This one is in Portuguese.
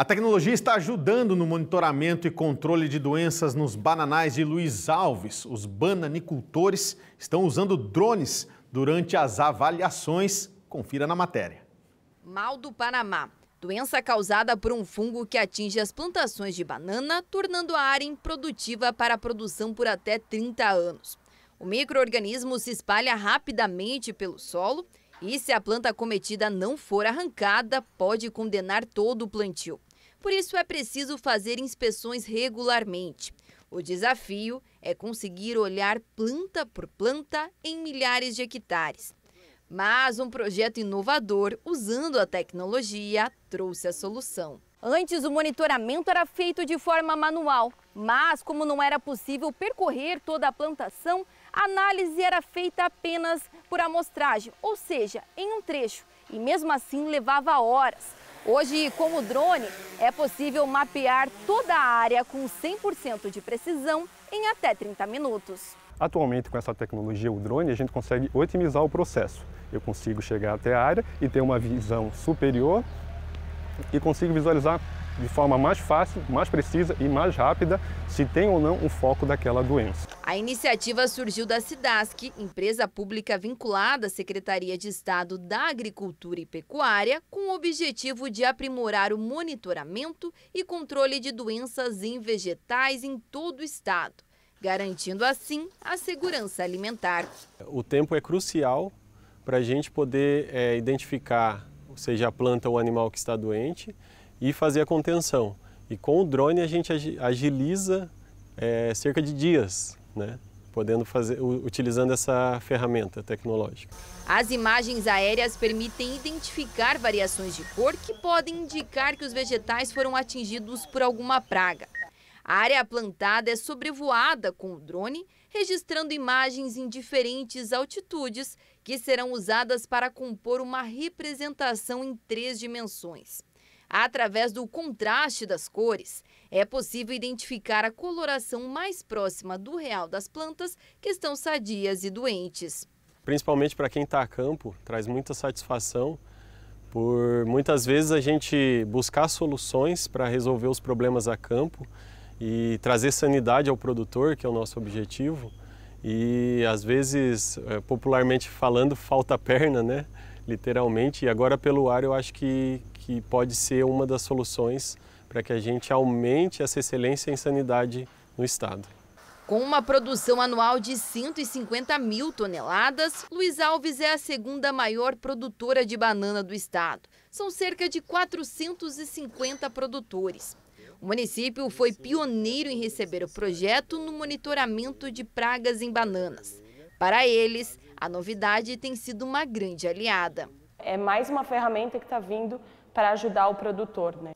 A tecnologia está ajudando no monitoramento e controle de doenças nos bananais de Luiz Alves. Os bananicultores estão usando drones durante as avaliações. Confira na matéria. Mal do Panamá. Doença causada por um fungo que atinge as plantações de banana, tornando a área improdutiva para a produção por até 30 anos. O microorganismo se espalha rapidamente pelo solo e, se a planta cometida não for arrancada, pode condenar todo o plantio. Por isso é preciso fazer inspeções regularmente. O desafio é conseguir olhar planta por planta em milhares de hectares. Mas um projeto inovador, usando a tecnologia, trouxe a solução. Antes, o monitoramento era feito de forma manual, mas como não era possível percorrer toda a plantação, a análise era feita apenas por amostragem, ou seja, em um trecho e mesmo assim levava horas. Hoje, com o drone, é possível mapear toda a área com 100% de precisão em até 30 minutos. Atualmente, com essa tecnologia, o drone, a gente consegue otimizar o processo. Eu consigo chegar até a área e ter uma visão superior e consigo visualizar de forma mais fácil, mais precisa e mais rápida se tem ou não um foco daquela doença. A iniciativa surgiu da SIDASC, empresa pública vinculada à Secretaria de Estado da Agricultura e Pecuária, com o objetivo de aprimorar o monitoramento e controle de doenças em vegetais em todo o estado, garantindo assim a segurança alimentar. O tempo é crucial para a gente poder é, identificar, seja a planta ou o animal que está doente, e fazer a contenção. E com o drone a gente agiliza é, cerca de dias, né? podendo fazer utilizando essa ferramenta tecnológica. As imagens aéreas permitem identificar variações de cor que podem indicar que os vegetais foram atingidos por alguma praga. A área plantada é sobrevoada com o drone, registrando imagens em diferentes altitudes que serão usadas para compor uma representação em três dimensões. Através do contraste das cores, é possível identificar a coloração mais próxima do real das plantas que estão sadias e doentes. Principalmente para quem está a campo, traz muita satisfação por muitas vezes a gente buscar soluções para resolver os problemas a campo e trazer sanidade ao produtor, que é o nosso objetivo. E às vezes, eh, popularmente falando, falta perna, né? Literalmente. E agora pelo ar eu acho que, que pode ser uma das soluções para que a gente aumente essa excelência em sanidade no Estado. Com uma produção anual de 150 mil toneladas, Luiz Alves é a segunda maior produtora de banana do estado. São cerca de 450 produtores. O município foi pioneiro em receber o projeto no monitoramento de pragas em bananas. Para eles, a novidade tem sido uma grande aliada. É mais uma ferramenta que está vindo para ajudar o produtor. Né?